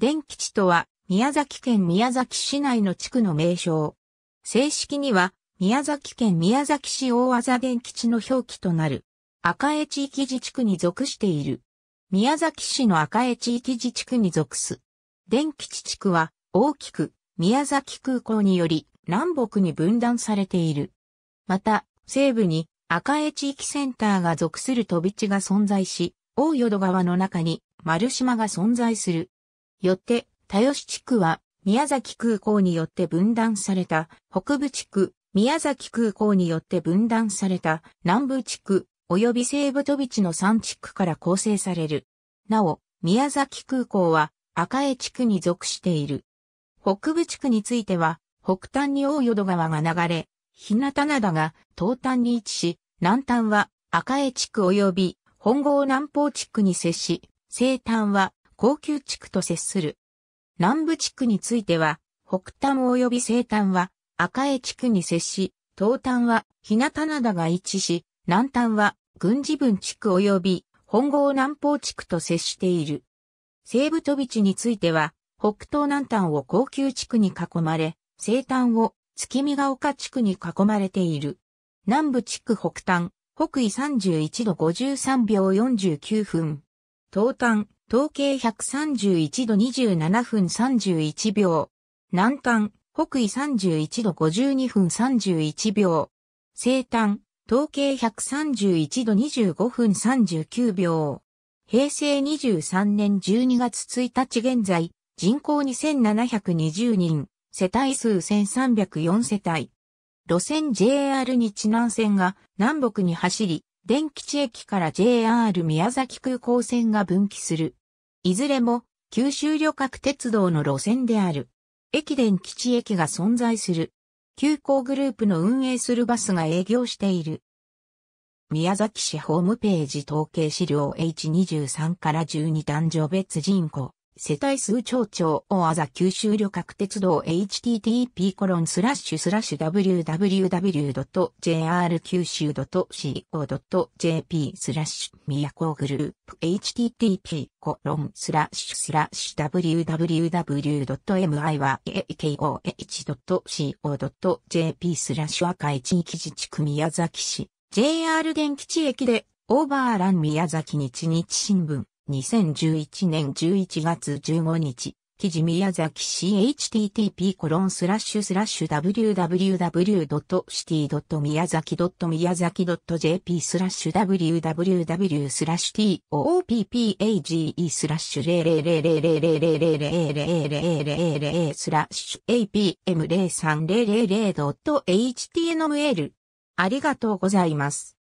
電気地とは、宮崎県宮崎市内の地区の名称。正式には、宮崎県宮崎市大技電気地の表記となる。赤江地域自治区に属している。宮崎市の赤江地域自治区に属す。電気地地区は、大きく、宮崎空港により、南北に分断されている。また、西部に、赤江地域センターが属する飛び地が存在し、大淀川の中に、丸島が存在する。よって、田吉地区は、宮崎空港によって分断された、北部地区、宮崎空港によって分断された、南部地区、及び西部飛び地の3地区から構成される。なお、宮崎空港は、赤江地区に属している。北部地区については、北端に大淀川が流れ、日向灘が東端に位置し、南端は赤江地区及び本郷南方地区に接し、西端は高級地区と接する。南部地区については、北端及び西端は赤江地区に接し、東端は日向灘が一致し、南端は軍事分地区及び本郷南方地区と接している。西部飛び地については、北東南端を高級地区に囲まれ、西端を月見ヶ丘地区に囲まれている。南部地区北端、北緯31度53秒49分。東端、統計131度27分31秒。南端、北緯31度52分31秒。西端、統計131度25分39秒。平成23年12月1日現在、人口2720人、世帯数1304世帯。路線 JR 日南線が南北に走り、電気地駅から JR 宮崎空港線が分岐する。いずれも九州旅客鉄道の路線である。駅伝基地駅が存在する。急行グループの運営するバスが営業している。宮崎市ホームページ統計資料 H23 から12誕生別人口。世帯数町長大和座九州旅客鉄道 http コロンスラッシュスラッシュ www.jr 九州 .co.jp スラッシュ古グループ http コロンスラッシュスラッシュ www.miyah.co.jp スラッシュ赤い地域自治区宮崎市 JR 気地駅でオーバーラン宮崎日日新聞2011年11月15日、記事宮崎市 http コロンスラッシュスラッシュ www.city.miyazaki.miyazaki.jp スラッシュ www スラッシュ toppage スラッシュ0 0 0 0 0 0 0 0 0 0スラッシュ apm03000.html ありがとうございます。